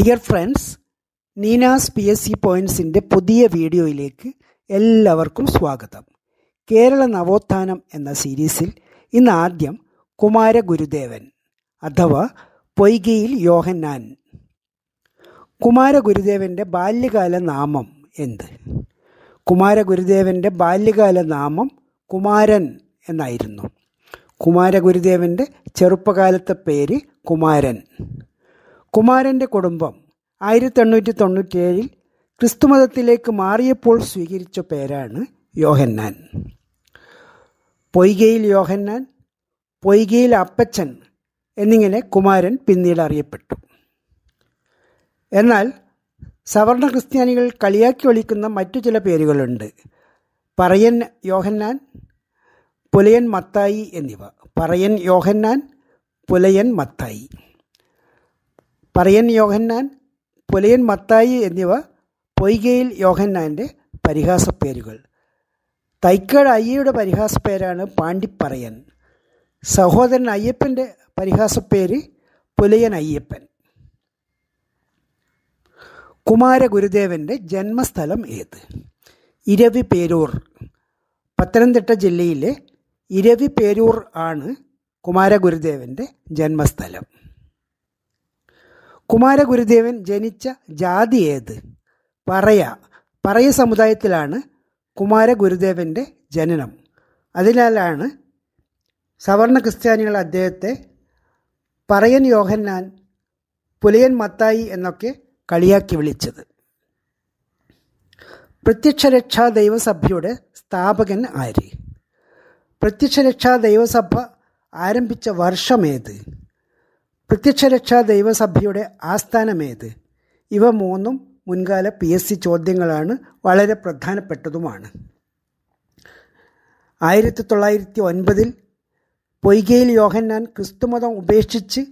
Dear friends നീനാസ് P S C പോയിൻസിൻ്റെ പുതിയ വീഡിയോയിലേക്ക് എല്ലാവർക്കും സ്വാഗതം കേരള നവോത്ഥാനം എന്ന സീരീസിൽ ഇന്ന് ആദ്യം കുമാരഗുരുദേവൻ അഥവാ പൊയ്കയിൽ യോഹന്നാൻ കുമാരഗുരുദേവൻ്റെ ബാല്യകാല നാമം എന്ത് കുമാരഗുരുദേവൻ്റെ ബാല്യകാല നാമം കുമാരൻ എന്നായിരുന്നു കുമാരഗുരുദേവൻ്റെ ചെറുപ്പകാലത്തെ പേര് കുമാരൻ കുമാരൻ്റെ കുടുംബം ആയിരത്തി എണ്ണൂറ്റി തൊണ്ണൂറ്റിയേഴിൽ ക്രിസ്തുമതത്തിലേക്ക് മാറിയപ്പോൾ സ്വീകരിച്ച പേരാണ് യോഹന്നാൻ പൊയ്കയിൽ യോഹന്നാൻ പൊയ്കയിൽ അപ്പച്ചൻ എന്നിങ്ങനെ കുമാരൻ പിന്നീട് അറിയപ്പെട്ടു എന്നാൽ സവർണ ക്രിസ്ത്യാനികൾ കളിയാക്കി ഒളിക്കുന്ന മറ്റു ചില പേരുകളുണ്ട് പറയൻ യോഹന്നാൻ പുലയൻ മത്തായി എന്നിവ പറയൻ യോഹന്നാൻ പുലയൻ മത്തായി പറയൻ യോഹന്നാൻ പുലയൻ മത്തായി എന്നിവ പൊയ്കയിൽ യോഹന്നാൻ്റെ പരിഹാസപ്പേരുകൾ തൈക്കാട് അയ്യയുടെ പരിഹാസപ്പേരാണ് പാണ്ടിപ്പറയൻ സഹോദരൻ അയ്യപ്പൻ്റെ പരിഹാസപ്പേര് പുലയൻ അയ്യപ്പൻ കുമാരഗുരുദേവൻ്റെ ജന്മസ്ഥലം ഏത് ഇരവി പേരൂർ പത്തനംതിട്ട ജില്ലയിലെ ഇരവി പേരൂർ ആണ് കുമാരഗുരുദേവൻ്റെ ജന്മസ്ഥലം കുമാരഗുരുദേവൻ ജനിച്ച ജാതി ഏത് പറയ പറയ സമുദായത്തിലാണ് കുമാരഗുരുദേവൻ്റെ ജനനം അതിനാലാണ് സവർണ ക്രിസ്ത്യാനികൾ അദ്ദേഹത്തെ പറയൻ യോഹന്നാൻ പുലയൻ മത്തായി എന്നൊക്കെ കളിയാക്കി വിളിച്ചത് പ്രത്യക്ഷരക്ഷാ ദൈവസഭയുടെ സ്ഥാപകൻ ആര് പ്രത്യക്ഷരക്ഷാ ദൈവസഭ ആരംഭിച്ച വർഷമേത് പ്രത്യക്ഷരക്ഷാ ദൈവസഭയുടെ ആസ്ഥാനമേത് ഇവ മൂന്നും മുൻകാല പി എസ് സി ചോദ്യങ്ങളാണ് വളരെ പ്രധാനപ്പെട്ടതുമാണ് ആയിരത്തി തൊള്ളായിരത്തി ഒൻപതിൽ പൊയ്കയിൽ യോഹന്നാൻ ക്രിസ്തുമതം ഉപേക്ഷിച്ച്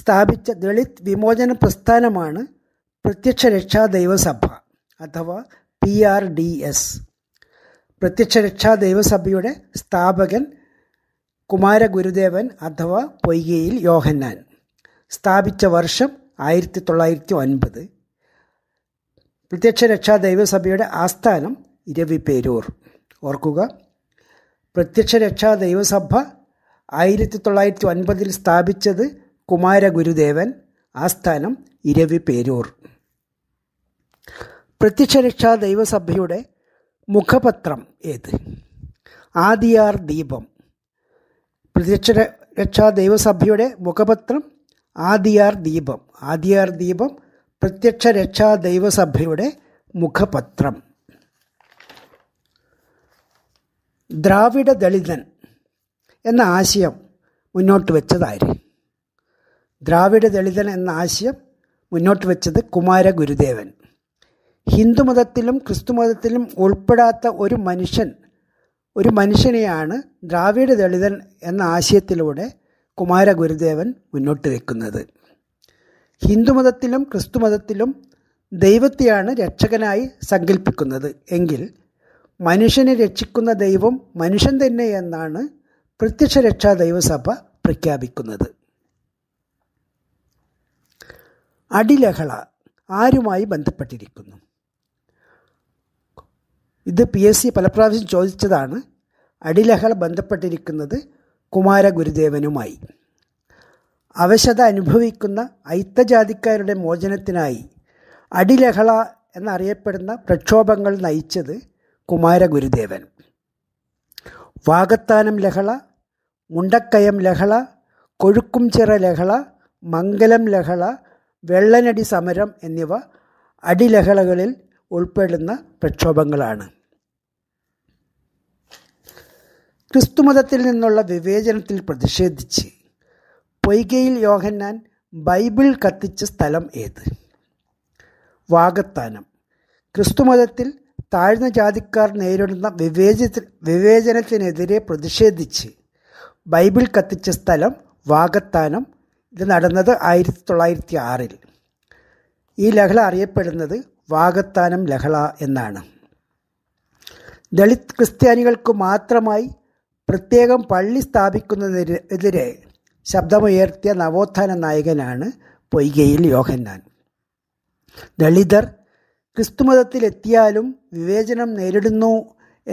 സ്ഥാപിച്ച ദളിത് വിമോചന പ്രസ്ഥാനമാണ് പ്രത്യക്ഷ രക്ഷാ ദൈവസഭ അഥവാ പി ആർ ഡി എസ് പ്രത്യക്ഷ രക്ഷാ ദൈവസഭയുടെ സ്ഥാപകൻ കുമാരഗുരുദേവൻ അഥവാ പൊയ്കയിൽ യോഹന്നാൻ സ്ഥാപിച്ച വർഷം ആയിരത്തി തൊള്ളായിരത്തി ഒൻപത് പ്രത്യക്ഷ രക്ഷാ ദൈവസഭയുടെ ആസ്ഥാനം ഇരവിപേരൂർ ഓർക്കുക പ്രത്യക്ഷ രക്ഷാ ദൈവസഭ ആയിരത്തി തൊള്ളായിരത്തി ഒൻപതിൽ സ്ഥാപിച്ചത് കുമാരഗുരുദേവൻ ആസ്ഥാനം ഇരവിപേരൂർ പ്രത്യക്ഷ രക്ഷാ ദൈവസഭയുടെ മുഖപത്രം ഏത് ആദിയാർ ദീപം പ്രത്യക്ഷ രക്ഷാ ദൈവസഭയുടെ മുഖപത്രം ആദിയാർ ദീപം ആദിയാർ ദീപം പ്രത്യക്ഷ രക്ഷാ ദൈവസഭയുടെ മുഖപത്രം ദ്രാവിഡ ദളിതൻ എന്ന ആശയം മുന്നോട്ട് വെച്ചതാര് ദ്രാവിഡ ദളിതൻ എന്ന ആശയം മുന്നോട്ട് വെച്ചത് കുമാര ഗുരുദേവൻ ഹിന്ദുമതത്തിലും ക്രിസ്തുമതത്തിലും ഉൾപ്പെടാത്ത ഒരു മനുഷ്യൻ ഒരു മനുഷ്യനെയാണ് ദ്രാവിഡ ദളിതൻ എന്ന ആശയത്തിലൂടെ കുമാരഗുരുദേവൻ മുന്നോട്ട് വെക്കുന്നത് ഹിന്ദുമതത്തിലും ക്രിസ്തുമതത്തിലും ദൈവത്തെയാണ് രക്ഷകനായി സങ്കല്പിക്കുന്നത് എങ്കിൽ മനുഷ്യനെ രക്ഷിക്കുന്ന ദൈവം മനുഷ്യൻ തന്നെ എന്നാണ് പ്രത്യക്ഷ രക്ഷാ ദൈവസഭ പ്രഖ്യാപിക്കുന്നത് അടിലഹള ആരുമായി ബന്ധപ്പെട്ടിരിക്കുന്നു ഇത് പി എസ് സി പല പ്രാവശ്യം ചോദിച്ചതാണ് അടിലഹള ബന്ധപ്പെട്ടിരിക്കുന്നത് കുമാരഗുരുദേവനുമായി അവശത അനുഭവിക്കുന്ന ഐത്തജാതിക്കാരുടെ മോചനത്തിനായി അടിലഹള എന്നറിയപ്പെടുന്ന പ്രക്ഷോഭങ്ങൾ നയിച്ചത് കുമാരഗുരുദേവൻ വാകത്താനം ലഹള മുണ്ടക്കയം ലഹള കൊഴുക്കുംചിറ ലഹള മംഗലം ലഹള വെള്ളനടി സമരം എന്നിവ അടിലഹളകളിൽ ഉൾപ്പെടുന്ന പ്രക്ഷോഭങ്ങളാണ് ക്രിസ്തുമതത്തിൽ നിന്നുള്ള വിവേചനത്തിൽ പ്രതിഷേധിച്ച് പൊയ്കയിൽ യോഹന്നാൻ ബൈബിൾ കത്തിച്ച സ്ഥലം ഏത് വാഗത്താനം ക്രിസ്തുമതത്തിൽ താഴ്ന്ന ജാതിക്കാർ നേരിടുന്ന വിവേച വിവേചനത്തിനെതിരെ പ്രതിഷേധിച്ച് ബൈബിൾ കത്തിച്ച സ്ഥലം വാഗത്താനം ഇത് നടന്നത് ആയിരത്തി തൊള്ളായിരത്തി ആറിൽ ഈ ലഹള അറിയപ്പെടുന്നത് വാഗത്താനം ലഹള എന്നാണ് ദളിത് ക്രിസ്ത്യാനികൾക്ക് മാത്രമായി പ്രത്യേകം പള്ളി സ്ഥാപിക്കുന്നതിനെതിരെ ശബ്ദമുയർത്തിയ നവോത്ഥാന നായകനാണ് പൊയ്കയിൽ യോഹന്നാൻ ദളിതർ ക്രിസ്തുമതത്തിലെത്തിയാലും വിവേചനം നേരിടുന്നു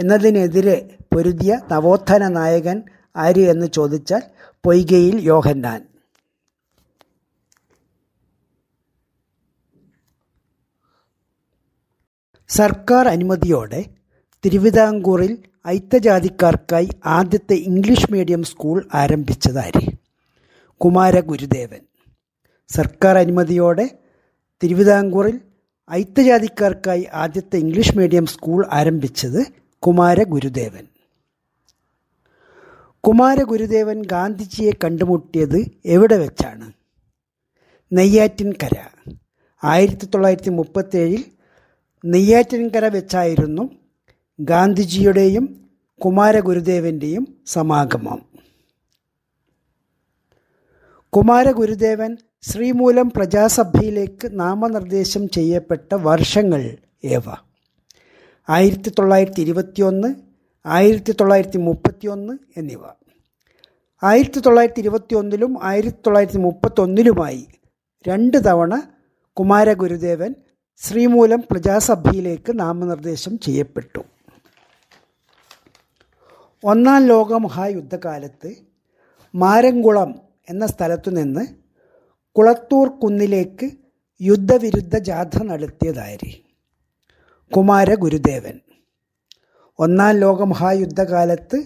എന്നതിനെതിരെ പൊരുതിയ നവോത്ഥാന നായകൻ ആര് എന്ന് ചോദിച്ചാൽ പൊയ്കയിൽ യോഹന്നാൻ സർക്കാർ അനുമതിയോടെ തിരുവിതാംകൂറിൽ ഐത്തജാതിക്കാർക്കായി ആദ്യത്തെ ഇംഗ്ലീഷ് മീഡിയം സ്കൂൾ ആരംഭിച്ചതാര് കുമാര ഗുരുദേവൻ സർക്കാർ അനുമതിയോടെ തിരുവിതാംകൂറിൽ ഐത്തജാതിക്കാർക്കായി ആദ്യത്തെ ഇംഗ്ലീഷ് മീഡിയം സ്കൂൾ ആരംഭിച്ചത് കുമാര ഗുരുദേവൻ കുമാര ഗുരുദേവൻ ഗാന്ധിജിയെ കണ്ടുമുട്ടിയത് എവിടെ വെച്ചാണ് നെയ്യാറ്റിൻകര ആയിരത്തി തൊള്ളായിരത്തി മുപ്പത്തേഴിൽ നെയ്യാറ്റിൻകര വെച്ചായിരുന്നു ഗാന്ധിജിയുടെയും കുമാരഗുരുദേവൻ്റെയും സമാഗമം കുമാരഗുരുദേവൻ ശ്രീമൂലം പ്രജാസഭയിലേക്ക് നാമനിർദ്ദേശം ചെയ്യപ്പെട്ട വർഷങ്ങൾ ഏവ ആയിരത്തി തൊള്ളായിരത്തി ഇരുപത്തിയൊന്ന് ആയിരത്തി തൊള്ളായിരത്തി മുപ്പത്തിയൊന്ന് എന്നിവ ആയിരത്തി തൊള്ളായിരത്തി ഇരുപത്തിയൊന്നിലും ആയിരത്തി തൊള്ളായിരത്തി മുപ്പത്തൊന്നിലുമായി രണ്ട് തവണ കുമാരഗുരുദേവൻ ശ്രീമൂലം പ്രജാസഭയിലേക്ക് നാമനിർദ്ദേശം ചെയ്യപ്പെട്ടു ഒന്നാം ലോക മഹായുദ്ധകാലത്ത് മാരംകുളം എന്ന സ്ഥലത്തുനിന്ന് കുളത്തൂർ കുന്നിലേക്ക് യുദ്ധവിരുദ്ധ ജാഥ നടത്തിയതായി കുമാര ഗുരുദേവൻ ഒന്നാം ലോക മഹായുദ്ധകാലത്ത്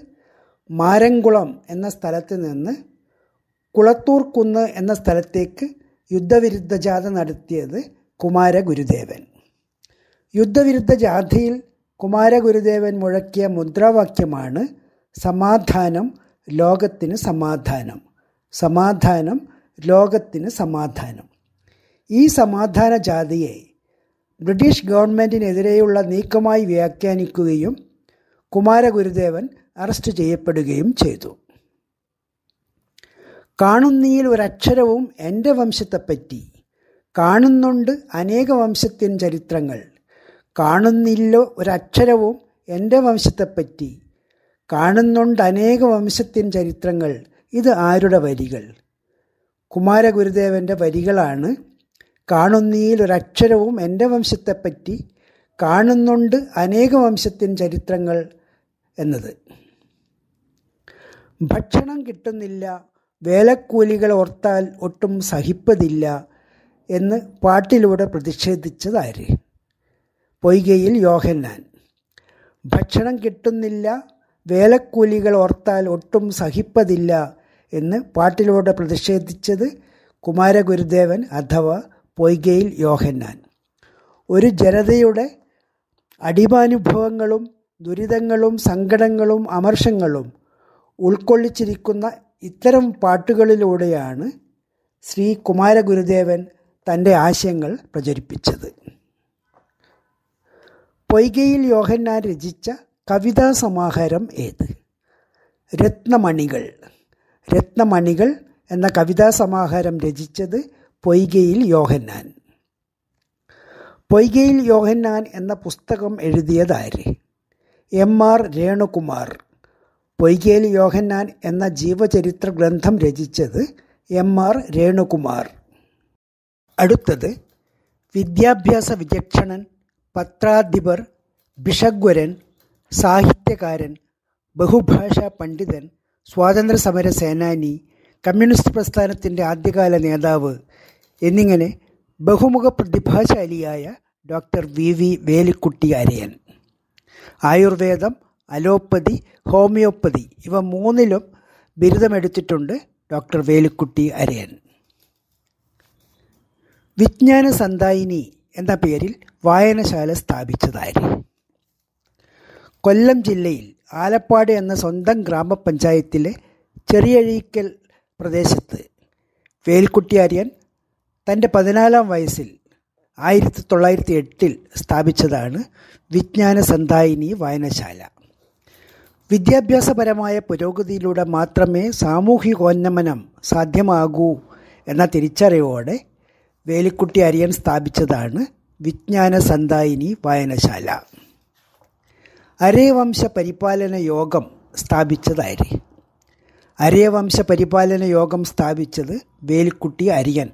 മാരംകുളം എന്ന സ്ഥലത്ത് നിന്ന് കുളത്തൂർ കുന്ന് എന്ന സ്ഥലത്തേക്ക് യുദ്ധവിരുദ്ധ ജാഥ നടത്തിയത് കുമാര ഗുരുദേവൻ യുദ്ധവിരുദ്ധ ജാഥയിൽ കുമാര ഗുരുദേവൻ മുഴക്കിയ മുദ്രാവാക്യമാണ് സമാധാനം ലോകത്തിന് സമാധാനം സമാധാനം ലോകത്തിന് സമാധാനം ഈ സമാധാന ജാതിയെ ബ്രിട്ടീഷ് ഗവൺമെൻറ്റിനെതിരെയുള്ള നീക്കമായി വ്യാഖ്യാനിക്കുകയും കുമാരഗുരുദേവൻ അറസ്റ്റ് ചെയ്യപ്പെടുകയും ചെയ്തു കാണുന്നിയിൽ ഒരക്ഷരവും എൻ്റെ വംശത്തെപ്പറ്റി കാണുന്നുണ്ട് അനേക വംശത്തിൻ ചരിത്രങ്ങൾ കാണുന്നില്ലോ ഒരക്ഷരവും എൻ്റെ വംശത്തെപ്പറ്റി കാണുന്നുണ്ട് അനേക വംശത്തിൻ ചരിത്രങ്ങൾ ഇത് ആരുടെ വരികൾ കുമാരഗുരുദേവൻ്റെ വരികളാണ് കാണുന്നീൽ ഒരക്ഷരവും എൻ്റെ വംശത്തെപ്പറ്റി കാണുന്നുണ്ട് അനേക വംശത്തിൻ ചരിത്രങ്ങൾ എന്നത് ഭക്ഷണം കിട്ടുന്നില്ല വേലക്കൂലികൾ ഓർത്താൽ ഒട്ടും സഹിപ്പതില്ല എന്ന് പാട്ടിലൂടെ പ്രതിഷേധിച്ചതാര് പൊയ്കയിൽ യോഹന്നാൻ ഭക്ഷണം കിട്ടുന്നില്ല വേലക്കൂലികൾ ഓർത്താൽ ഒട്ടും സഹിപ്പതില്ല എന്ന് പാട്ടിലൂടെ പ്രതിഷേധിച്ചത് കുമാരഗുരുദേവൻ അഥവാ പൊയ്കയിൽ യോഹന്നാൻ ഒരു ജനതയുടെ അടിമാനുഭവങ്ങളും ദുരിതങ്ങളും സങ്കടങ്ങളും അമർഷങ്ങളും ഉൾക്കൊള്ളിച്ചിരിക്കുന്ന ഇത്തരം പാട്ടുകളിലൂടെയാണ് ശ്രീ കുമാരഗുരുദേവൻ തൻ്റെ ആശയങ്ങൾ പ്രചരിപ്പിച്ചത് പൊയ്കയിൽ യോഹന്നാൻ രചിച്ച കവിതാ സമാഹാരം ഏത് രത്നമണികൾ രത്നമണികൾ എന്ന കവിതാ സമാഹാരം രചിച്ചത് പൊയ്കയിൽ യോഹന്നാൻ പൊയ്കയിൽ യോഹന്നാൻ എന്ന പുസ്തകം എഴുതിയതാര് എം ആർ രേണുകുമാർ പൊയ്കയിൽ യോഹന്നാൻ എന്ന ജീവചരിത്ര ഗ്രന്ഥം രചിച്ചത് എം ആർ രേണുകുമാർ അടുത്തത് വിദ്യാഭ്യാസ വിചക്ഷണൻ പത്രാധിപർ ബിഷഗ്വരൻ സാഹിത്യകാരൻ ബഹുഭാഷാ പണ്ഡിതൻ സമര സേനാനി കമ്മ്യൂണിസ്റ്റ് പ്രസ്ഥാനത്തിൻ്റെ ആദ്യകാല നേതാവ് എന്നിങ്ങനെ ബഹുമുഖ പ്രതിഭാശാലിയായ doctor V V Velikkutty Arayan ആയുർവേദം അലോപ്പതി ഹോമിയോപ്പതി ഇവ മൂന്നിലും ബിരുദമെടുത്തിട്ടുണ്ട് ഡോക്ടർ വേലിക്കുട്ടി അരയൻ വിജ്ഞാന സന്തായിനി എന്ന പേരിൽ വായനശാല സ്ഥാപിച്ചതായിരുന്നു കൊല്ലം ജില്ലയിൽ ആലപ്പാട് എന്ന സ്വന്തം ഗ്രാമപഞ്ചായത്തിലെ ചെറിയഴീക്കൽ പ്രദേശത്ത് വേൽക്കുട്ടി ആര്യൻ തൻ്റെ പതിനാലാം വയസ്സിൽ ആയിരത്തി തൊള്ളായിരത്തി എട്ടിൽ സ്ഥാപിച്ചതാണ് വിജ്ഞാന സന്ധായിനി വായനശാല വിദ്യാഭ്യാസപരമായ പുരോഗതിയിലൂടെ മാത്രമേ സാമൂഹികോന്നമനം സാധ്യമാകൂ എന്ന തിരിച്ചറിവോടെ വേലിക്കുട്ടി അരിയൻ സ്ഥാപിച്ചതാണ് വിജ്ഞാന സന്ധായിനി വായനശാല അരേവംശ പരിപാലന യോഗം സ്ഥാപിച്ചതാര് അരേവംശ പരിപാലന യോഗം സ്ഥാപിച്ചത് വേലിക്കുട്ടി അരിയൻ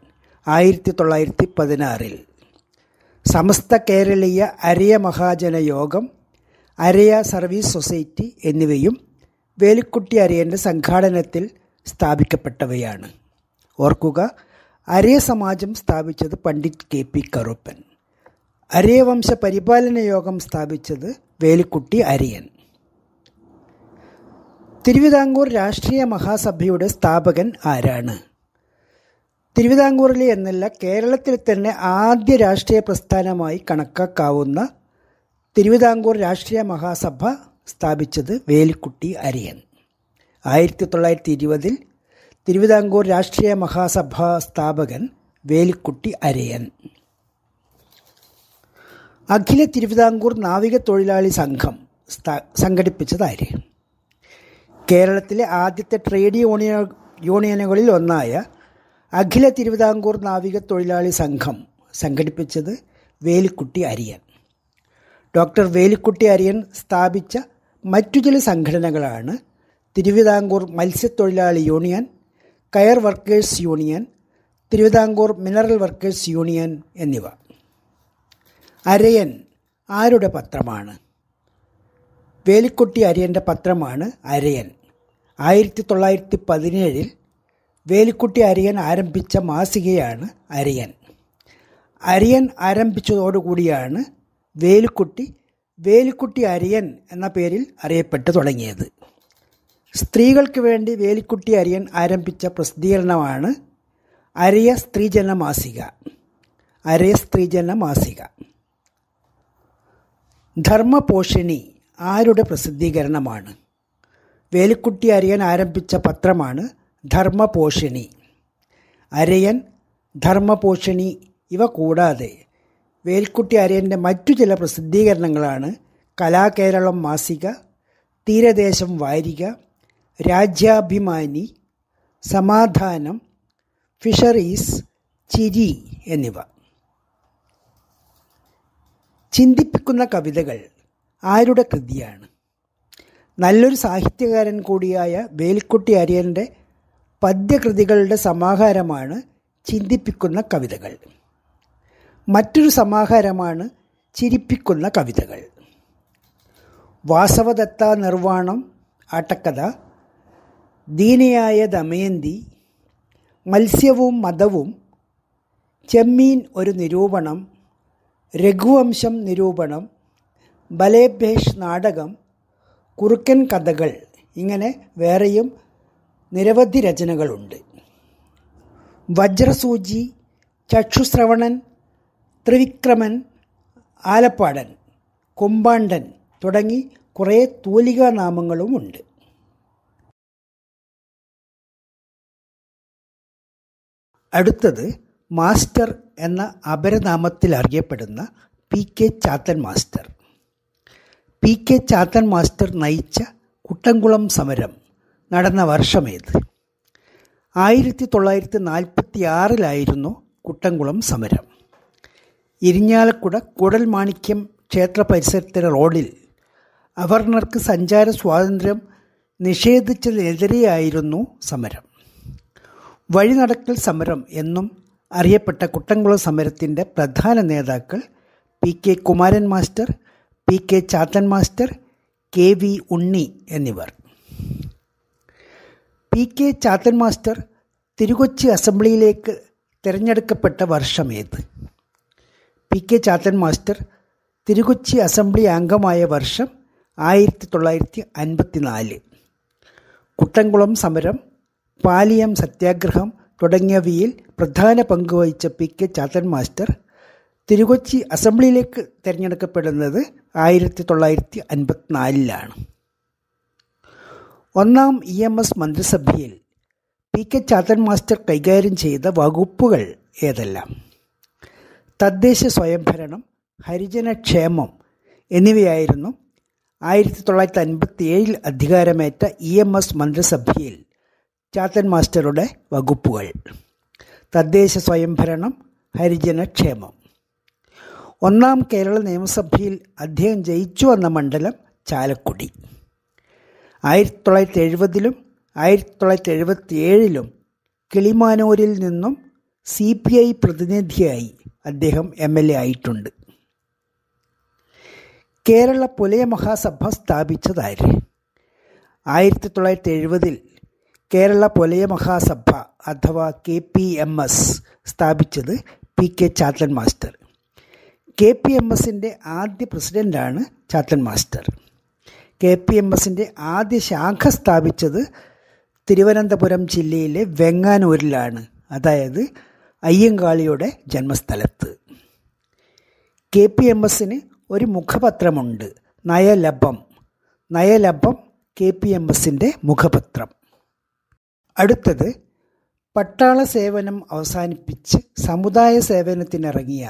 ആയിരത്തി തൊള്ളായിരത്തി പതിനാറിൽ സമസ്ത കേരളീയ അരയ മഹാജന യോഗം അരയ സർവീസ് സൊസൈറ്റി എന്നിവയും വേലിക്കുട്ടി അരയൻ്റെ സംഘാടനത്തിൽ സ്ഥാപിക്കപ്പെട്ടവയാണ് ഓർക്കുക അരേ സമാജം സ്ഥാപിച്ചത് പണ്ഡിറ്റ് കെ പി കറുപ്പൻ അരേവംശ പരിപാലന യോഗം സ്ഥാപിച്ചത് വേലിക്കുട്ടി അരിയൻ തിരുവിതാംകൂർ രാഷ്ട്രീയ മഹാസഭയുടെ സ്ഥാപകൻ ആരാണ് തിരുവിതാംകൂറിലെ എന്നല്ല കേരളത്തിൽ തന്നെ ആദ്യ രാഷ്ട്രീയ പ്രസ്ഥാനമായി കണക്കാക്കാവുന്ന തിരുവിതാംകൂർ രാഷ്ട്രീയ മഹാസഭ സ്ഥാപിച്ചത് വേലിക്കുട്ടി അരിയൻ ആയിരത്തി തൊള്ളായിരത്തി ഇരുപതിൽ തിരുവിതാംകൂർ രാഷ്ട്രീയ മഹാസഭ സ്ഥാപകൻ വേലിക്കുട്ടി അരയൻ അഖില തിരുവിതാംകൂർ നാവിക തൊഴിലാളി സംഘം സംഘടിപ്പിച്ചതായി കേരളത്തിലെ ആദ്യത്തെ ട്രേഡ് യൂണിയ യൂണിയനുകളിൽ ഒന്നായ അഖില തിരുവിതാംകൂർ നാവിക തൊഴിലാളി സംഘം സംഘടിപ്പിച്ചത് വേലിക്കുട്ടി അരിയൻ ഡോക്ടർ വേലിക്കുട്ടി അരിയൻ സ്ഥാപിച്ച മറ്റു ചില സംഘടനകളാണ് തിരുവിതാംകൂർ മത്സ്യത്തൊഴിലാളി യൂണിയൻ കയർ workers union Travancore mineral workers union എന്നിവ അരയൻ ആരുടെ പത്രമാണ് വേലിക്കുട്ടി അരയൻ്റെ പത്രമാണ് അരയൻ ആയിരത്തി തൊള്ളായിരത്തി പതിനേഴിൽ വേലിക്കുട്ടി അരയൻ ആരംഭിച്ച മാസികയാണ് അരയൻ അരിയൻ ആരംഭിച്ചതോടുകൂടിയാണ് വേലിക്കുട്ടി വേലിക്കുട്ടി അരിയൻ എന്ന പേരിൽ അറിയപ്പെട്ടു തുടങ്ങിയത് സ്ത്രീകൾക്ക് വേണ്ടി വേലിക്കുട്ടി അരിയൻ ആരംഭിച്ച പ്രസിദ്ധീകരണമാണ് അരയ സ്ത്രീജന മാസിക അരയ സ്ത്രീജന മാസിക ധർമ്മപോഷിണി ആരുടെ പ്രസിദ്ധീകരണമാണ് വേലിക്കുട്ടി അരിയൻ ആരംഭിച്ച പത്രമാണ് ധർമ്മപോഷിണി അരയൻ ധർമ്മപോഷിണി ഇവ കൂടാതെ വേൽക്കുട്ടി അരയൻ്റെ മറ്റു ചില പ്രസിദ്ധീകരണങ്ങളാണ് കലാകേരളം മാസിക തീരദേശം വാരിക രാജ്യാഭിമാനി സമാധാനം ഫിഷറീസ് ചിരി എന്നിവ ചിന്തിപ്പിക്കുന്ന കവിതകൾ ആരുടെ കൃതിയാണ് നല്ലൊരു സാഹിത്യകാരൻ കൂടിയായ വേൽക്കുട്ടി അര്യൻ്റെ പദ്യകൃതികളുടെ സമാഹാരമാണ് ചിന്തിപ്പിക്കുന്ന കവിതകൾ മറ്റൊരു സമാഹാരമാണ് ചിരിപ്പിക്കുന്ന കവിതകൾ വാസവദത്ത നിർവാണം ആട്ടക്കഥ ദീനയായ ദമയന്തി മത്സ്യവും മതവും ചെമ്മീൻ ഒരു നിരൂപണം രഘുവംശം നിരൂപണം ബലേഭേഷ് നാടകം കുറുക്കൻ കഥകൾ ഇങ്ങനെ വേറെയും നിരവധി രചനകളുണ്ട് വജ്രസൂചി ചക്ഷുശ്രവണൻ ത്രിവിക്രമൻ ആലപ്പാടൻ കൊമ്പാണ്ടൻ തുടങ്ങി കുറേ തൂലികാ അടുത്തത് മാസ്റ്റർ എന്ന അപരനാമത്തിൽ അറിയപ്പെടുന്ന P K Chathan master P K Chathan master നയിച്ച കുട്ടംകുളം സമരം നടന്ന വർഷമേത് ആയിരത്തി തൊള്ളായിരത്തി നാൽപ്പത്തി ആറിലായിരുന്നു കുട്ടംകുളം സമരം ഇരിഞ്ഞാലക്കുട കുടൽമാണിക്യം ക്ഷേത്ര പരിസരത്തിലെ റോഡിൽ അവർണർക്ക് സഞ്ചാര സ്വാതന്ത്ര്യം നിഷേധിച്ചതിനെതിരെയായിരുന്നു സമരം വഴിനടക്കൽ സമരം എന്നും അറിയപ്പെട്ട കുട്ടംകുളം സമരത്തിൻ്റെ പ്രധാന നേതാക്കൾ P K Kumaran master P K Chathan master K V Unni എന്നിവർ P K Chathan master Thirukochi അസംബ്ലിയിലേക്ക് തിരഞ്ഞെടുക്കപ്പെട്ട വർഷമേത് P K Chathan master Thirukochi assembly അംഗമായ വർഷം ആയിരത്തി തൊള്ളായിരത്തി നാല് കുട്ടംകുളം സമരം പാലിയം സത്യാഗ്രഹം തുടങ്ങിയവയിൽ പ്രധാന പങ്ക് വഹിച്ച P K Chathan master Thirukochi അസംബ്ലിയിലേക്ക് തിരഞ്ഞെടുക്കപ്പെടുന്നത് ആയിരത്തി തൊള്ളായിരത്തി അൻപത്തിനാലിലാണ് ഒന്നാം ഇ എം എസ് മന്ത്രിസഭയിൽ പി കെ ചാത്തൻ മാസ്റ്റർ കൈകാര്യം ചെയ്ത വകുപ്പുകൾ ഏതെല്ലാം തദ്ദേശ സ്വയംഭരണം ഹരിജനക്ഷേമം എന്നിവയായിരുന്നു ആയിരത്തി തൊള്ളായിരത്തി അൻപത്തി ഏഴിൽ അധികാരമേറ്റ ഇ എം എസ് മന്ത്രിസഭയിൽ ചാത്തൻ മാസ്റ്ററുടെ വകുപ്പുകൾ തദ്ദേശ സ്വയംഭരണം ഹരിജന ക്ഷേമം ഒന്നാം കേരള നിയമസഭയിൽ അദ്ദേഹം ജയിച്ചു വന്ന മണ്ഡലം ചാലക്കുടി ആയിരത്തി തൊള്ളായിരത്തി എഴുപതിലും ആയിരത്തി തൊള്ളായിരത്തി എഴുപത്തി ഏഴിലും കിളിമാനൂരിൽ നിന്നും സി പി ഐ പ്രതിനിധിയായി അദ്ദേഹം എം എൽ എ ആയിട്ടുണ്ട് കേരള പുലയ മഹാസഭ സ്ഥാപിച്ചതാര് ആയിരത്തി തൊള്ളായിരത്തി എഴുപതിൽ കേരള പൊലയ മഹാസഭ അഥവാ കെ പി എം എസ് സ്ഥാപിച്ചത് P K Chathan master K P M എസിൻ്റെ ആദ്യ പ്രസിഡൻ്റാണ് Chathan master K P M എസിൻ്റെ ആദ്യ ശാഖ സ്ഥാപിച്ചത് തിരുവനന്തപുരം ജില്ലയിലെ വെങ്ങാനൂരിലാണ് അതായത് അയ്യങ്കാളിയുടെ ജന്മസ്ഥലത്ത് കെ പി എം എസിന് ഒരു മുഖപത്രമുണ്ട് നയലഭം നയലഭം കെ പി എം എസിൻ്റെ മുഖപത്രം അടുത്തത് പട്ടാള സേവനം അവസാനിപ്പിച്ച് സമുദായ സേവനത്തിനിറങ്ങിയ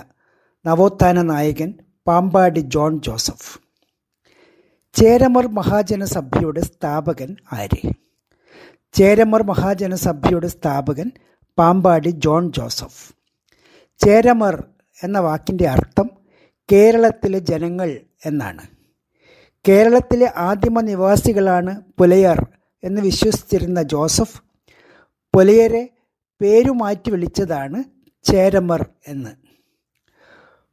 നവോത്ഥാന നായകൻ പാമ്പാടി ജോൺ ജോസഫ് ചേരമർ മഹാജനസഭയുടെ സ്ഥാപകൻ ആര് ചേരമർ മഹാജനസഭയുടെ സ്ഥാപകൻ പാമ്പാടി ജോൺ ജോസഫ് ചേരമർ എന്ന വാക്കിൻ്റെ അർത്ഥം കേരളത്തിലെ ജനങ്ങൾ എന്നാണ് കേരളത്തിലെ ആദിമ നിവാസികളാണ് പുലയർ എന്ന് വിശ്വസിച്ചിരുന്ന ജോസഫ് പുലയരെ പേരുമാറ്റി വിളിച്ചതാണ് ചേരമർ എന്ന്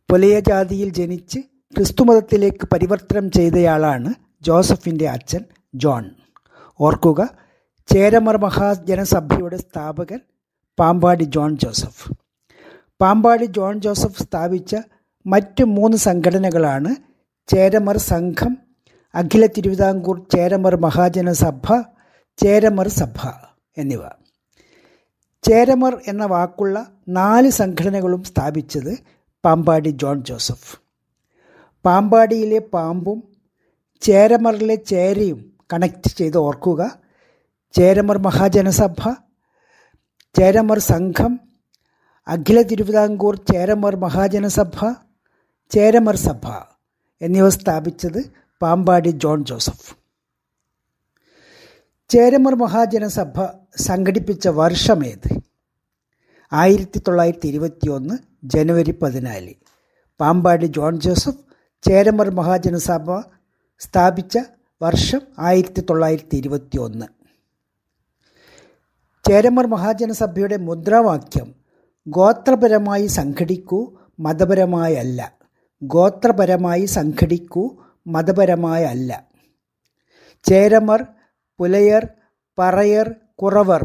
പുലയ ജാതിയിൽ ജനിച്ച് ക്രിസ്തുമതത്തിലേക്ക് പരിവർത്തനം ചെയ്തയാളാണ് ജോസഫിൻ്റെ അച്ഛൻ ജോൺ ഓർക്കുക ചേരമർ മഹാജനസഭയുടെ സ്ഥാപകൻ പാമ്പാടി ജോൺ ജോസഫ് പാമ്പാടി ജോൺ ജോസഫ് സ്ഥാപിച്ച മറ്റ് മൂന്ന് സംഘടനകളാണ് ചേരമർ സംഘം അഖില തിരുവിതാംകൂർ ചേരമർ മഹാജനസഭ ചേരമർ സഭ എന്നിവ ചേരമർ എന്ന വാക്കുള്ള നാല് സംഘടനകളും സ്ഥാപിച്ചത് പാമ്പാടി ജോൺ ജോസഫ് പാമ്പാടിയിലെ പാമ്പും ചേരമറിലെ ചേരയും കണക്ട് ചെയ്ത് ഓർക്കുക ചേരമർ മഹാജനസഭ ചേരമർ സംഘം അഖില തിരുവിതാംകൂർ ചേരമർ മഹാജനസഭ ചേരമർ സഭ എന്നിവ സ്ഥാപിച്ചത് പാമ്പാടി ജോൺ ജോസഫ് ചേരമൂർ മഹാജനസഭ സംഘടിപ്പിച്ച വർഷമേത് ആയിരത്തി തൊള്ളായിരത്തി ഇരുപത്തി ഒന്ന് ജനുവരി പതിനാല് പാമ്പാടി ജോൺ ജോസഫ് ചേരമൂർ മഹാജനസഭ സ്ഥാപിച്ച വർഷം ആയിരത്തി തൊള്ളായിരത്തി ഇരുപത്തി ഒന്ന് ചേരമൂർ മഹാജനസഭയുടെ മുദ്രാവാക്യം ഗോത്രപരമായി സംഘടിക്കൂ മതപരമായല്ല ഗോത്രപരമായി സംഘടിക്കൂ മതപരമായല്ല ചേരമർ പുലയർ പറയർ കുറവർ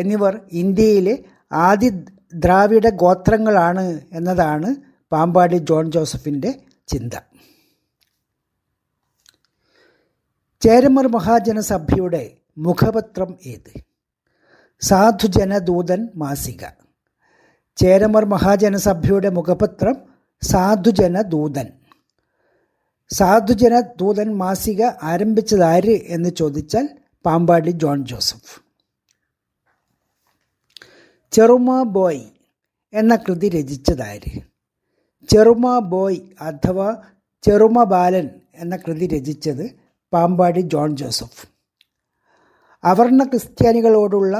എന്നിവർ ഇന്ത്യയിലെ ആദി ദ്രാവിഡ ഗോത്രങ്ങളാണ് എന്നതാണ് പാമ്പാടി ജോൺ ജോസഫിൻ്റെ ചിന്ത ചേരമർ മഹാജനസഭയുടെ മുഖപത്രം ഏത് സാധുജനദൂതൻ മാസിക ചേരമർ മഹാജനസഭയുടെ മുഖപത്രം സാധുജനദൂതൻ സാധുജന ദൂതൻ മാസിക ആരംഭിച്ചതാര് എന്ന് ചോദിച്ചാൽ പാമ്പാടി ജോൺ ജോസഫ് ചെറുമ ബോയ് എന്ന കൃതി രചിച്ചതാര് ചെറുമ ബോയ് അഥവാ ചെറുമ ബാലൻ എന്ന കൃതി രചിച്ചത് പാമ്പാടി ജോൺ ജോസഫ് അവർണ ക്രിസ്ത്യാനികളോടുള്ള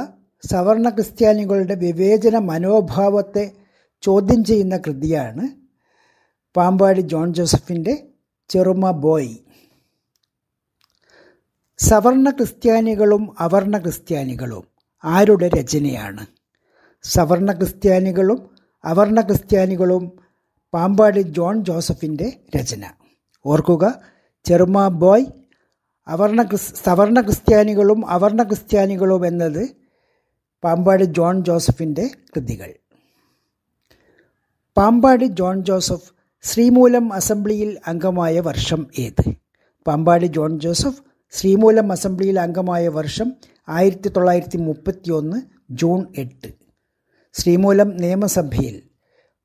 സവർണ ക്രിസ്ത്യാനികളുടെ വിവേചന മനോഭാവത്തെ ചോദ്യം ചെയ്യുന്ന കൃതിയാണ് പാമ്പാടി ജോൺ ജോസഫിൻ്റെ ചെറുമ ബോയ് സവർണ ക്രിസ്ത്യാനികളും അവർണ ക്രിസ്ത്യാനികളും ആരുടെ രചനയാണ് സവർണ ക്രിസ്ത്യാനികളും അവർണ ക്രിസ്ത്യാനികളും പാമ്പാടി ജോൺ ജോസഫിൻ്റെ രചന ഓർക്കുക ചെറുമ ബോയ് അവർണ ക്രിസ് സവർണ ക്രിസ്ത്യാനികളും അവർണ ക്രിസ്ത്യാനികളും എന്നത് പാമ്പാടി ജോൺ ജോസഫിൻ്റെ കൃതികൾ പാമ്പാടി ജോൺ ജോസഫ് ശ്രീമൂലം അസംബ്ലിയിൽ അംഗമായ വർഷം ഏത് പാമ്പാടി ജോൺ ജോസഫ് ശ്രീമൂലം അസംബ്ലിയിൽ അംഗമായ വർഷം ആയിരത്തി തൊള്ളായിരത്തി മുപ്പത്തി ഒന്ന് ജൂൺ എട്ട് ശ്രീമൂലം നിയമസഭയിൽ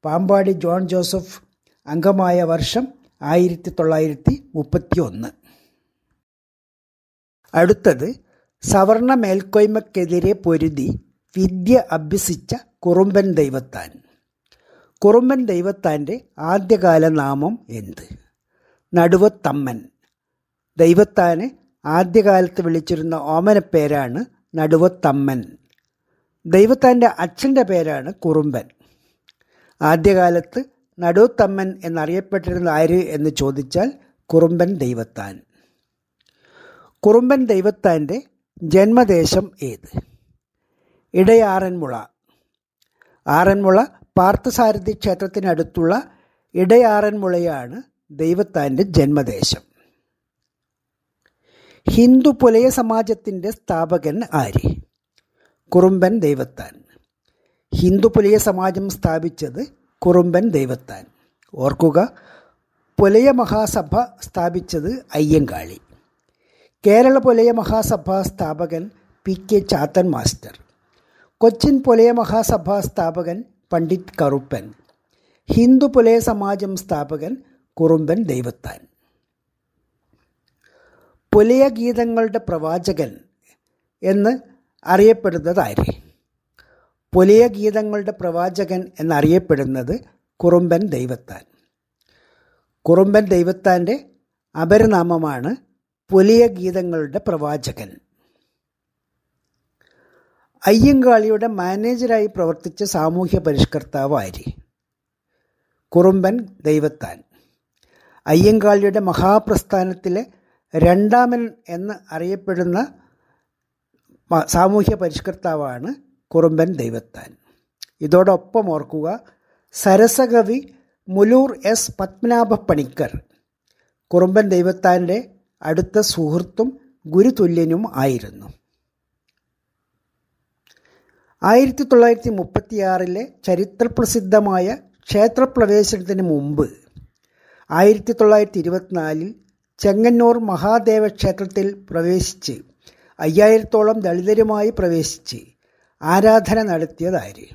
പാമ്പാടി ജോൺ ജോസഫ് അംഗമായ വർഷം ആയിരത്തി തൊള്ളായിരത്തി മുപ്പത്തി ഒന്ന് അടുത്തത് സവർണ മേൽക്കോയ്മക്കെതിരെ പൊരുതി വിദ്യ അഭ്യസിച്ച കുറുമ്പൻ ദൈവത്താൻ കുറുമ്പൻ ദൈവത്താൻ്റെ ആദ്യകാല നാമം എന്ത് നടുവത്തമ്മൻ ദൈവത്താന് ആദ്യകാലത്ത് വിളിച്ചിരുന്ന ഓമനപ്പേരാണ് നടുവത്തമ്മൻ ദൈവത്താൻ്റെ അച്ഛൻ്റെ പേരാണ് കുറുമ്പൻ ആദ്യകാലത്ത് നടുവത്തമ്മൻ എന്നറിയപ്പെട്ടിരുന്ന ആര് എന്ന് ചോദിച്ചാൽ കുറുമ്പൻ ദൈവത്താൻ കുറുമ്പൻ ദൈവത്താൻ്റെ ജന്മദേശം ഏത് ഇടയാറന്മുള ആറന്മുള പാർത്ഥസാരഥി ക്ഷേത്രത്തിനടുത്തുള്ള ഇടയാറന്മുളയാണ് ദൈവത്താൻ്റെ ജന്മദേശം ഹിന്ദു പുലയ സമാജത്തിൻ്റെ സ്ഥാപകൻ ആര് കുറുമ്പൻ ദൈവത്താൻ ഹിന്ദു പുലയ സമാജം സ്ഥാപിച്ചത് കുറുമ്പൻ ദൈവത്താൻ ഓർക്കുക പുലയ മഹാസഭ സ്ഥാപിച്ചത് അയ്യങ്കാളി കേരള പുലയ മഹാസഭ സ്ഥാപകൻ P K Chathan master Cochin Pulaya Mahasabha സ്ഥാപകൻ പണ്ഡിറ്റ് കറുപ്പൻ ഹിന്ദു പുലയ സമാജം സ്ഥാപകൻ കുറുമ്പൻ ദൈവത്താൻ പുലയ ഗീതങ്ങളുടെ പ്രവാചകൻ എന്ന് അറിയപ്പെടുന്നത് പുലയ ഗീതങ്ങളുടെ പ്രവാചകൻ എന്നറിയപ്പെടുന്നത് കുറുമ്പൻ ദൈവത്താൻ കുറുമ്പൻ ദൈവത്താൻ്റെ അപരനാമമാണ് പുലിയ ഗീതങ്ങളുടെ പ്രവാചകൻ അയ്യങ്കാളിയുടെ മാനേജരായി പ്രവർത്തിച്ച സാമൂഹ്യ പരിഷ്കർത്താവ് ആര് കുറുമ്പൻ ദൈവത്താൻ അയ്യങ്കാളിയുടെ മഹാപ്രസ്ഥാനത്തിലെ രണ്ടാമൻ എന്ന് അറിയപ്പെടുന്ന സാമൂഹ്യ പരിഷ്കർത്താവാണ് കുറുമ്പൻ ദൈവത്താൻ ഇതോടൊപ്പം ഓർക്കുക സരസകവി മുലൂർ എസ് പത്മനാഭ പണിക്കർ കുറുമ്പൻ ദൈവത്താൻ്റെ അടുത്ത സുഹൃത്തും ഗുരുതുല്യനും ആയിരുന്നു ആയിരത്തി തൊള്ളായിരത്തി മുപ്പത്തിയാറിലെ ചരിത്രപ്രസിദ്ധമായ ക്ഷേത്രപ്രവേശനത്തിന് മുമ്പ് ആയിരത്തി തൊള്ളായിരത്തി ഇരുപത്തിനാലിൽ ചെങ്ങന്നൂർ മഹാദേവ ക്ഷേത്രത്തിൽ പ്രവേശിച്ച് അയ്യായിരത്തോളം ദളിതരുമായി പ്രവേശിച്ച് ആരാധന നടത്തിയതാര്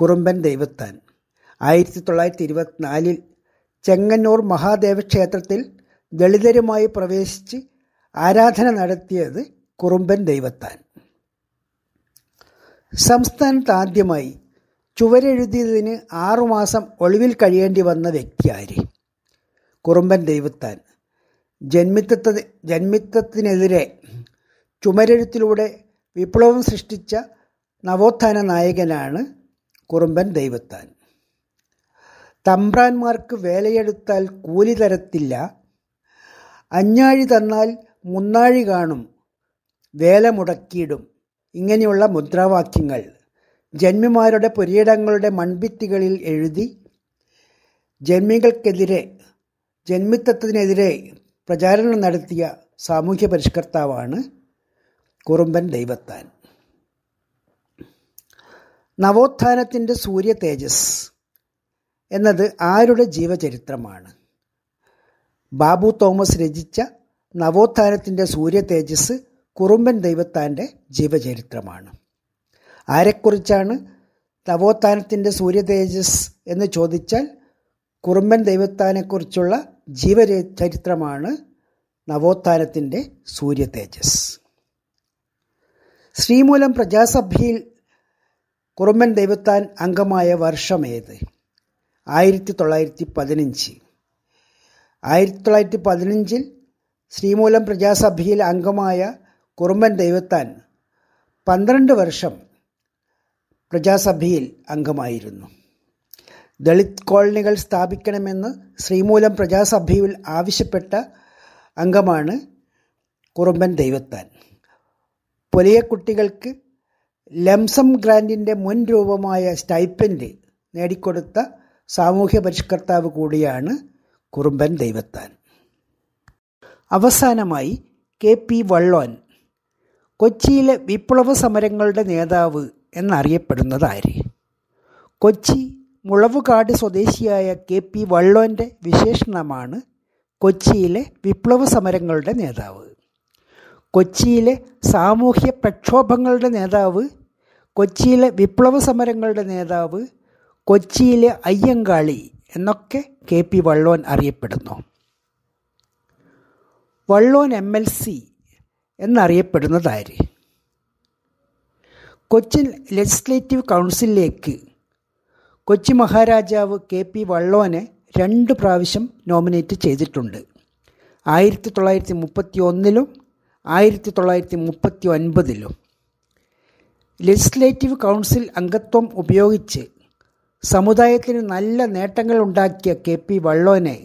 കുറുമ്പൻ ദൈവത്താൻ ആയിരത്തി തൊള്ളായിരത്തി ഇരുപത്തിനാലിൽ ചെങ്ങന്നൂർ മഹാദേവ ക്ഷേത്രത്തിൽ ദളിതരുമായി പ്രവേശിച്ച് ആരാധന നടത്തിയത് കുറുമ്പൻ ദൈവത്താൻ സംസ്ഥാനത്ത് ആദ്യമായി ചുവരെഴുതിയതിന് ആറുമാസം ഒളിവിൽ കഴിയേണ്ടി വന്ന വ്യക്തി ആര് കുറുമ്പൻ ദൈവത്താൻ ജന്മിത്തത്ത ജന്മിത്തത്തിനെതിരെ ചുമരെഴുത്തിലൂടെ വിപ്ലവം സൃഷ്ടിച്ച നവോത്ഥാന നായകനാണ് കുറുമ്പൻ ദൈവത്താൻ തമ്പ്രാന്മാർക്ക് വേലയെടുത്താൽ കൂലി തരത്തില്ല അഞ്ഞാഴി തന്നാൽ മുന്നാഴി കാണും വേല മുടക്കിയിടും ഇങ്ങനെയുള്ള മുദ്രാവാക്യങ്ങൾ ജന്മിമാരുടെ പുരീടങ്ങളുടെ മൺഭിത്തികളിൽ എഴുതി ജന്മികൾക്കെതിരെ ജന്മിത്വത്തിനെതിരെ പ്രചാരണം നടത്തിയ സാമൂഹ്യ പരിഷ്കർത്താവാണ് കുറുമ്പൻ ദൈവത്താൻ നവോത്ഥാനത്തിൻ്റെ സൂര്യ തേജസ് എന്നത് ആരുടെ ജീവചരിത്രമാണ് ബാബു തോമസ് രചിച്ച നവോത്ഥാനത്തിൻ്റെ സൂര്യ തേജസ് കുറുമ്പൻ ദൈവത്താൻ്റെ ജീവചരിത്രമാണ് ആരെക്കുറിച്ചാണ് തപോത്താനത്തിൻ്റെ സൂര്യതേജസ് എന്ന് ചോദിച്ചാൽ കുറുമ്പൻ ദൈവത്താനെക്കുറിച്ചുള്ള ജീവചരിത്രമാണ് നവോത്ഥാനത്തിൻ്റെ സൂര്യതേജസ് ശ്രീമൂലം പ്രജാസഭയിൽ കുറുമ്പൻ ദൈവത്താൻ അംഗമായ വർഷമേത് ആയിരത്തി തൊള്ളായിരത്തി പതിനഞ്ച് ആയിരത്തി തൊള്ളായിരത്തി പതിനഞ്ചിൽ ശ്രീമൂലം പ്രജാസഭയിൽ അംഗമായ കുറുമ്പൻ ദൈവത്താൻ പന്ത്രണ്ട് വർഷം പ്രജാസഭയിൽ അംഗമായിരുന്നു ദളിത് കോളനികൾ സ്ഥാപിക്കണമെന്ന് ശ്രീമൂലം പ്രജാസഭയിൽ ആവശ്യപ്പെട്ട അംഗമാണ് കുറുമ്പൻ ദൈവത്താൻ കുട്ടികൾക്ക് ലംസം ഗ്രാൻഡിൻ്റെ മുൻ രൂപമായ സ്റ്റൈപ്പൻഡ് നേടിക്കൊടുത്ത സാമൂഹ്യ പരിഷ്കർത്താവ് കൂടിയാണ് കുറുമ്പൻ ദൈവത്താൻ അവസാനമായി കെ പി വള്ളോൻ കൊച്ചിയിലെ വിപ്ലവ സമരങ്ങളുടെ നേതാവ് എന്നറിയപ്പെടുന്നത് ആര് കൊച്ചി മുളവുകാട് സ്വദേശിയായ കെ പി വള്ളോൻ്റെ വിശേഷണമാണ് കൊച്ചിയിലെ വിപ്ലവ സമരങ്ങളുടെ നേതാവ് കൊച്ചിയിലെ സാമൂഹ്യ പ്രക്ഷോഭങ്ങളുടെ നേതാവ് കൊച്ചിയിലെ വിപ്ലവ സമരങ്ങളുടെ നേതാവ് കൊച്ചിയിലെ അയ്യങ്കാളി എന്നൊക്കെ കെ പി വള്ളോൻ അറിയപ്പെടുന്നു വള്ളോൻ എം എൽ സി എന്നറിയപ്പെടുന്നതാര് കൊച്ചിൻ ലെജിസ്ലേറ്റീവ് കൗൺസിലിലേക്ക് കൊച്ചി മഹാരാജാവ് കെ പി വള്ളോനെ രണ്ട് പ്രാവശ്യം നോമിനേറ്റ് ചെയ്തിട്ടുണ്ട് ആയിരത്തി തൊള്ളായിരത്തി മുപ്പത്തി ഒന്നിലും ആയിരത്തി തൊള്ളായിരത്തി മുപ്പത്തി ഒൻപതിലും ലെജിസ്ലേറ്റീവ് കൗൺസിൽ അംഗത്വം ഉപയോഗിച്ച് സമുദായത്തിന് നല്ല നേട്ടങ്ങൾ ഉണ്ടാക്കിയ കെ പി വള്ളോനെ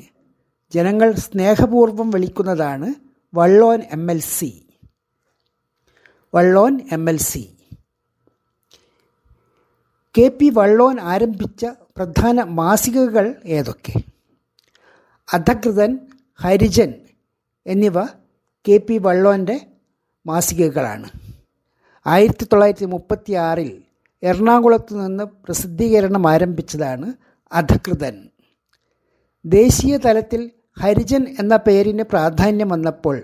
ജനങ്ങൾ സ്നേഹപൂർവ്വം വിളിക്കുന്നതാണ് Vallon M L C Vallon M L C K P Vallon ആരംഭിച്ച പ്രധാന മാസികകൾ ഏതൊക്കെ അധകൃതൻ ഹരിജൻ എന്നിവ കെ പി വള്ളോൻ്റെ മാസികകളാണ് ആയിരത്തി തൊള്ളായിരത്തി മുപ്പത്തി ആറിൽ എറണാകുളത്ത് നിന്ന് പ്രസിദ്ധീകരണം ആരംഭിച്ചതാണ് അധകൃതൻ ദേശീയ തലത്തിൽ ഹരിജൻ എന്ന പേരിന് പ്രാധാന്യം വന്നപ്പോൾ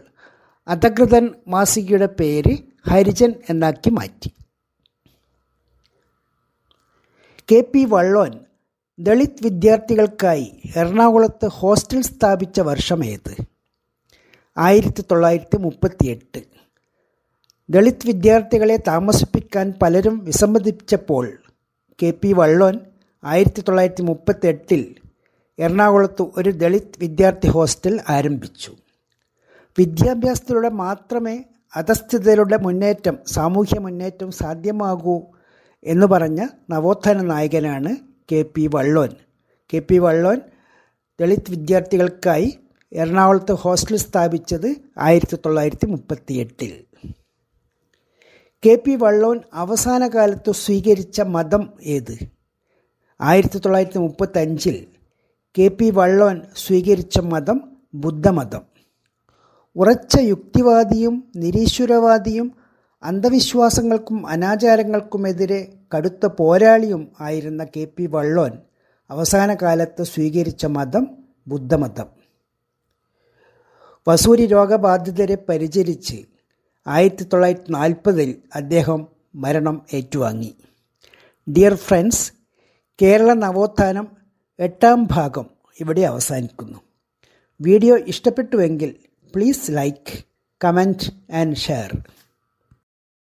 അധകൃതൻ മാസികയുടെ പേര് ഹരിജൻ എന്നാക്കി മാറ്റി കെ പി വള്ളോൻ ദളിത് വിദ്യാർത്ഥികൾക്കായി എറണാകുളത്ത് ഹോസ്റ്റൽ സ്ഥാപിച്ച വർഷമേത് ആയിരത്തി തൊള്ളായിരത്തി എട്ട് ദളിത് വിദ്യാർത്ഥികളെ താമസിപ്പിക്കാൻ പലരും വിസമ്മതിച്ചപ്പോൾ കെ പി വള്ളോൻ ആയിരത്തി തൊള്ളായിരത്തി എട്ടിൽ എറണാകുളത്ത് ഒരു ദളിത് വിദ്യാർത്ഥി ഹോസ്റ്റൽ ആരംഭിച്ചു വിദ്യാഭ്യാസത്തിലൂടെ മാത്രമേ അധസ്ഥിതരുടെ മുന്നേറ്റം സാമൂഹ്യ മുന്നേറ്റം സാധ്യമാകൂ എന്ന് പറഞ്ഞ നവോത്ഥാന നായകനാണ് K P Vallon K P Vallon Dalit വിദ്യാർത്ഥികൾക്കായി എറണാകുളത്ത് ഹോസ്റ്റൽ സ്ഥാപിച്ചത് ആയിരത്തി തൊള്ളായിരത്തി മുപ്പത്തി എട്ടിൽ കെ പി വള്ളോൻ അവസാന കാലത്ത് സ്വീകരിച്ച മതം ഏത് ആയിരത്തി തൊള്ളായിരത്തി മുപ്പത്തഞ്ചിൽ കെ പി വള്ളോൻ സ്വീകരിച്ച മതം ബുദ്ധമതം ഉറച്ച യുക്തിവാദിയും നിരീശ്വരവാദിയും അന്ധവിശ്വാസങ്ങൾക്കും അനാചാരങ്ങൾക്കുമെതിരെ കടുത്ത പോരാളിയും ആയിരുന്ന കെ പി വള്ളോൻ അവസാന കാലത്ത് സ്വീകരിച്ച മതം ബുദ്ധമതം വസൂരി രോഗബാധിതരെ പരിചരിച്ച് ആയിരത്തി തൊള്ളായിരത്തി നാൽപ്പതിൽ അദ്ദേഹം മരണം ഏറ്റുവാങ്ങി ഡിയർ ഫ്രണ്ട്സ് കേരള നവോത്ഥാനം എട്ടാം ഭാഗം ഇവിടെ അവസാനിക്കുന്നു വീഡിയോ ഇഷ്ടപ്പെട്ടുവെങ്കിൽ Please like, comment and share.